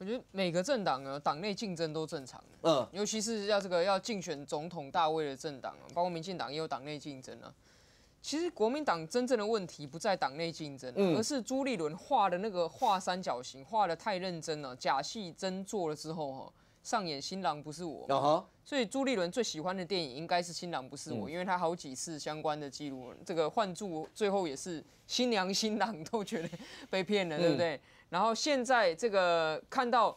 我觉得每个政党呢，党内竞争都正常的，嗯，尤其是要这个要竞选总统大位的政党啊，包括民进党也有党内竞争啊。其实国民党真正的问题不在党内竞争，而是朱立伦画的那个画三角形画的太认真了，假戏真做了之后哈。上演新郎不是我所以朱立伦最喜欢的电影应该是《新郎不是我》，因为他好几次相关的记录，这个换住最后也是新娘新郎都觉得被骗了，对不对？然后现在这个看到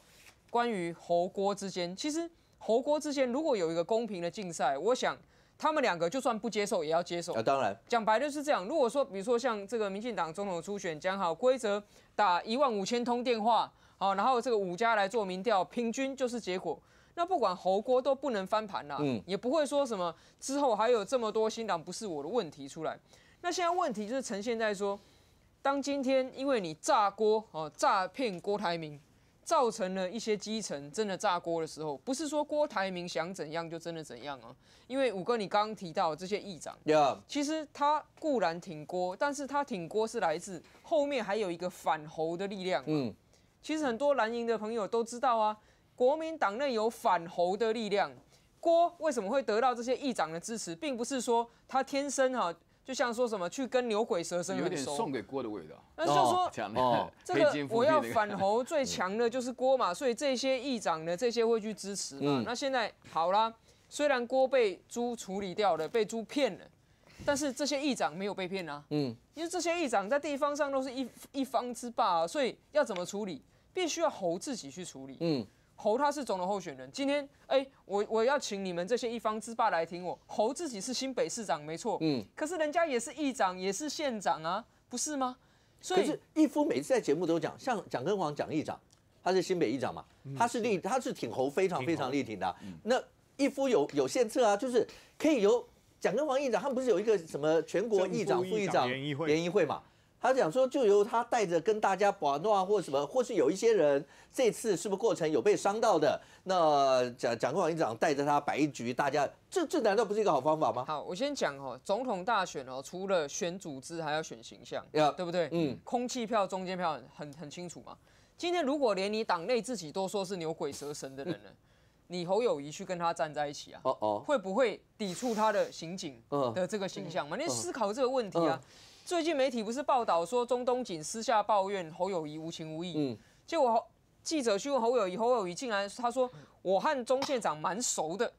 关于侯郭之间，其实侯郭之间如果有一个公平的竞赛，我想。他们两个就算不接受，也要接受。啊，当然，讲白就是这样。如果说，比如说像这个民进党总统初选，讲好规则，打一万五千通电话，好，然后这个五家来做民调，平均就是结果。那不管猴锅都不能翻盘啦，嗯，也不会说什么之后还有这么多新党不是我的问题出来。那现在问题就是呈现在说，当今天因为你炸锅哦，诈骗郭台铭。造成了一些基层真的炸锅的时候，不是说郭台铭想怎样就真的怎样啊。因为五哥，你刚刚提到这些议长，其实他固然挺锅，但是他挺锅是来自后面还有一个反侯的力量。嗯，其实很多蓝营的朋友都知道啊，国民党内有反侯的力量。郭为什么会得到这些议长的支持，并不是说他天生哈。就像说什么去跟牛鬼蛇神有点送给郭的味道，那就说哦，这 个我要反侯最强的就是郭嘛，所以这些议长呢，这些会去支持嘛。那现在好啦，虽然郭被猪处理掉了，被猪骗了，但是这些议长没有被骗啊。嗯，因为这些议长在地方上都是一一方之霸啊，所以要怎么处理，必须要侯自己去处理。嗯。侯他是总统候选人，今天哎，我我要请你们这些一方之霸来听我。侯自己是新北市长没错，嗯，可是人家也是议长，也是县长啊，不是吗？可是一夫每次在节目都讲，像蒋根煌蒋议长，他是新北议长嘛，他是立他是挺侯非常非常力挺的。那一夫有有献策啊，就是可以由蒋根煌议长，他们不是有一个什么全国议长、副议长联谊会嘛？他讲说，就由他带着跟大家把啊，或什么，或是有一些人这次是不是过程有被伤到的？那蒋蒋委员长带着他摆一局，大家这这难道不是一个好方法吗？好，我先讲哦，总统大选哦，除了选组织，还要选形象，要对不对？嗯，空气票、中间票很很清楚嘛。今天如果连你党内自己都说是牛鬼蛇神的人了，你侯友谊去跟他站在一起啊？哦哦，会不会抵触他的刑警的这个形象嘛？你思考这个问题啊。最近媒体不是报道说中东锦私下抱怨侯友谊无情无义，结果记者去问侯友谊，侯友谊竟然他说我和钟县长蛮熟的，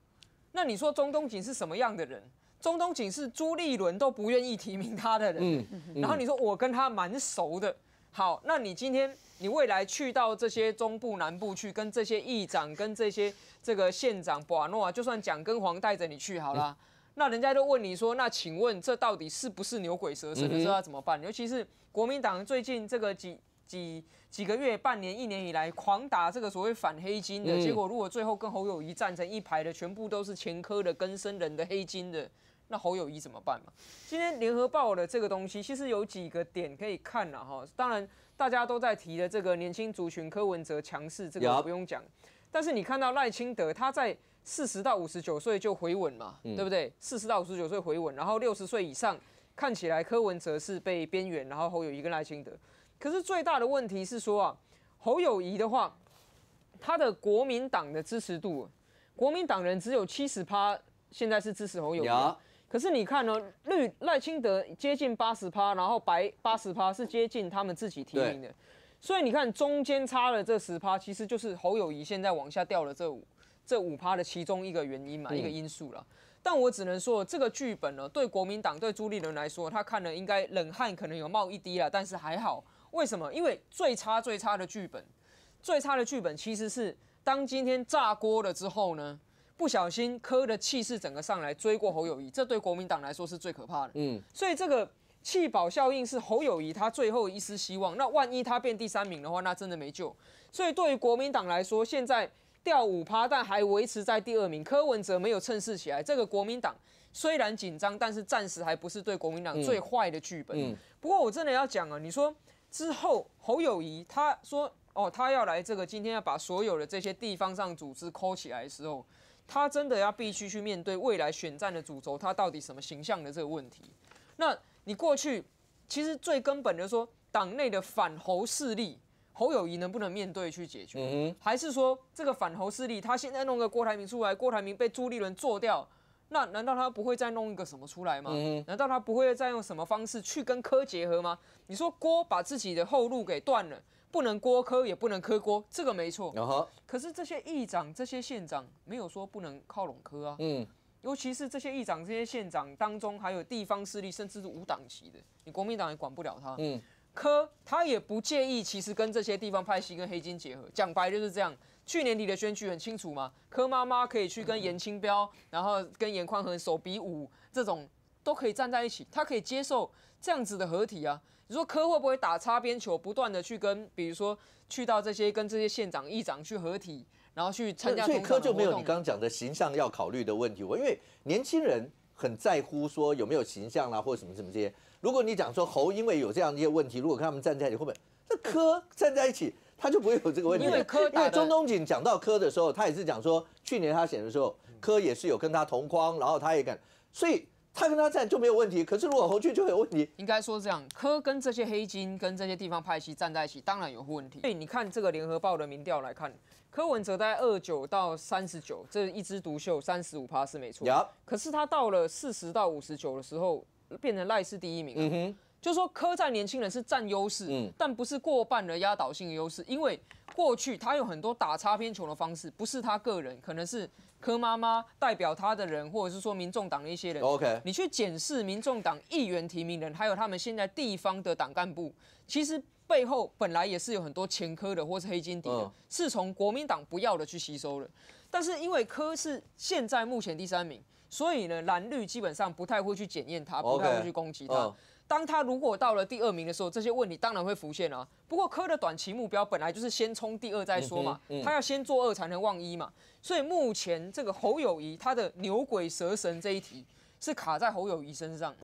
那你说中东锦是什么样的人？中东锦是朱立伦都不愿意提名他的人，然后你说我跟他蛮熟的，好，那你今天你未来去到这些中部南部去跟这些议长跟这些这个县长把诺啊，就算蒋根黄带着你去好了。那人家就问你说，那请问这到底是不是牛鬼蛇神？你说要怎么办？尤其是国民党最近这个几几几个月、半年、一年以来狂打这个所谓反黑金的结果，如果最后跟侯友谊站成一排的全部都是前科的、跟生人的黑金的，那侯友谊怎么办嘛？今天联合报的这个东西其实有几个点可以看了哈。当然大家都在提的这个年轻族群柯文哲强势，这个不用讲。但是你看到赖清德他在。四十到五十九岁就回稳嘛，对不对？四十到五十九岁回稳，然后六十岁以上看起来柯文哲是被边缘，然后侯友谊跟赖清德。可是最大的问题是说啊，侯友谊的话，他的国民党的支持度，国民党人只有七十趴，现在是支持侯友谊。可是你看呢，绿赖清德接近八十趴，然后白八十趴是接近他们自己提名的，所以你看中间差了这十趴，其实就是侯友谊现在往下掉了这五。这五趴的其中一个原因嘛，一个因素了。但我只能说，这个剧本呢，对国民党、对朱立伦来说，他看了应该冷汗可能有冒一滴了，但是还好。为什么？因为最差、最差的剧本，最差的剧本其实是当今天炸锅了之后呢，不小心磕的气势整个上来追过侯友谊，这对国民党来说是最可怕的。嗯，所以这个气保效应是侯友谊他最后一丝希望。那万一他变第三名的话，那真的没救。所以对于国民党来说，现在。掉五趴，但还维持在第二名。柯文哲没有趁势起来。这个国民党虽然紧张，但是暂时还不是对国民党最坏的剧本。不过我真的要讲啊，你说之后侯友谊他说哦，他要来这个今天要把所有的这些地方上组织抠起来的时候，他真的要必须去面对未来选战的主轴，他到底什么形象的这个问题。那你过去其实最根本的说，党内的反侯势力。侯友谊能不能面对去解决？还是说这个反侯势力，他现在弄个郭台铭出来，郭台铭被朱立伦做掉，那难道他不会再弄一个什么出来吗？难道他不会再用什么方式去跟柯结合吗？你说郭把自己的后路给断了，不能郭柯也不能柯郭，这个没错。可是这些议长、这些县长没有说不能靠拢柯啊。嗯，尤其是这些议长、这些县长当中，还有地方势力，甚至是无党籍的，你国民党也管不了他。嗯。柯他也不介意，其实跟这些地方拍戏跟黑金结合，讲白就是这样。去年底的选举很清楚嘛，柯妈妈可以去跟颜清标，然后跟严宽和手比武，这种都可以站在一起，他可以接受这样子的合体啊。你说柯会不会打擦边球，不断的去跟，比如说去到这些跟这些县长、议长去合体，然后去参加？所以柯就没有你刚刚讲的形象要考虑的问题，我因为年轻人很在乎说有没有形象啦，或者什么什么这些。如果你讲说侯因为有这样一些问题，如果跟他们站在一起会不会？那柯站在一起，他就不会有这个问题。因为柯，因为中东锦讲到柯的时候，他也是讲说，去年他选的时候，柯也是有跟他同框，然后他也敢，所以他跟他站就没有问题。可是如果侯去就有问题。应该说这样，柯跟这些黑金跟这些地方派系站在一起，当然有问题。以你看这个联合报的民调来看，柯文哲在二九到三十九，这一枝独秀，三十五趴是没错。有。可是他到了四十到五十九的时候。变成赖氏第一名，嗯哼，就说科在年轻人是占优势，但不是过半的压倒性的优势，因为过去他有很多打擦边球的方式，不是他个人，可能是柯妈妈代表他的人，或者是说民众党的一些人。OK，你去检视民众党议员提名人，还有他们现在地方的党干部，其实背后本来也是有很多前科的或是黑金底的，是从国民党不要的去吸收的。但是因为科是现在目前第三名。所以呢，蓝绿基本上不太会去检验他，不太会去攻击他。当他如果到了第二名的时候，这些问题当然会浮现了。不过科的短期目标本来就是先冲第二再说嘛，他要先做二才能忘一嘛。所以目前这个侯友谊他的牛鬼蛇神这一题是卡在侯友谊身上。